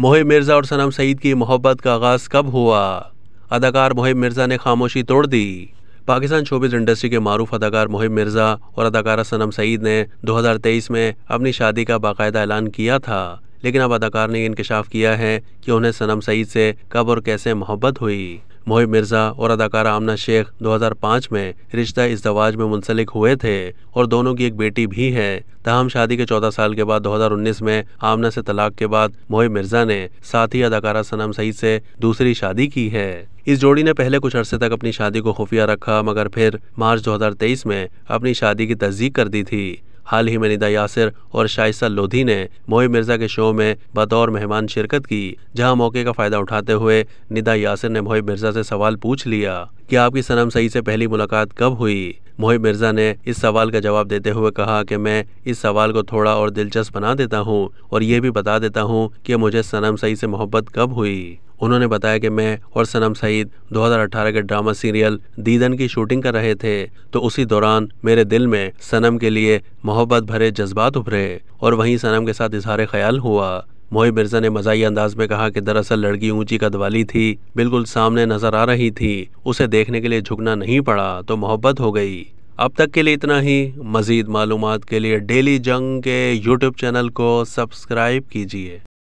मोहिब मिर्ज़ा और सनम सईद की मोहब्बत का आगाज़ कब हुआ अदाकार मोहिब मिर्ज़ा ने खामोशी तोड़ दी पाकिस्तान शोबिस इंडस्ट्री के मरूफ अदाकार मोहिब मिर्ज़ा और अदाकारा सनम सईद ने 2023 में अपनी शादी का बाकायदा ऐलान किया था लेकिन अब अदाकार ने इंकशाफ किया है कि उन्हें सनम सईद से कब और कैसे मोहब्बत हुई मोहिब मिर्ज़ा और अदाकारा आमना शेख 2005 में रिश्ता इस दवाज में मुंसलिक हुए थे और दोनों की एक बेटी भी है तहम शादी के 14 साल के बाद 2019 में आमना से तलाक के बाद मोहिब मिर्ज़ा ने साथ ही अदाकारा सनम सईद से दूसरी शादी की है इस जोड़ी ने पहले कुछ अरसे तक अपनी शादी को खुफिया रखा मगर फिर मार्च 2023 में अपनी शादी की तस्दीक कर दी थी हाल ही में निदा यासिर और शाइसा लोधी ने मोहिब मिर्जा के शो में बतौर मेहमान शिरकत की जहां मौके का फायदा उठाते हुए निदा यासिर ने मोहिब मिर्जा से सवाल पूछ लिया कि आपकी सनम सही से पहली मुलाकात कब हुई मोहिब मिर्जा ने इस सवाल का जवाब देते हुए कहा कि मैं इस सवाल को थोड़ा और दिलचस्प बना देता हूँ और ये भी बता देता हूँ कि मुझे सनम सही से मोहब्बत कब हुई उन्होंने बताया कि मैं और सनम सईद 2018 के ड्रामा सीरियल दीदन की शूटिंग कर रहे थे तो उसी दौरान मेरे दिल में सनम के लिए मोहब्बत भरे जज्बात उभरे और वहीं सनम के साथ इजहार ख्याल हुआ मोहि मिर्जा ने मजाही अंदाज में कहा कि दरअसल लड़की ऊंची कद वाली थी बिल्कुल सामने नजर आ रही थी उसे देखने के लिए झुकना नहीं पड़ा तो मोहब्बत हो गई अब तक के लिए इतना ही मजीद मालूम के लिए डेली जंग के यूट्यूब चैनल को सब्सक्राइब कीजिए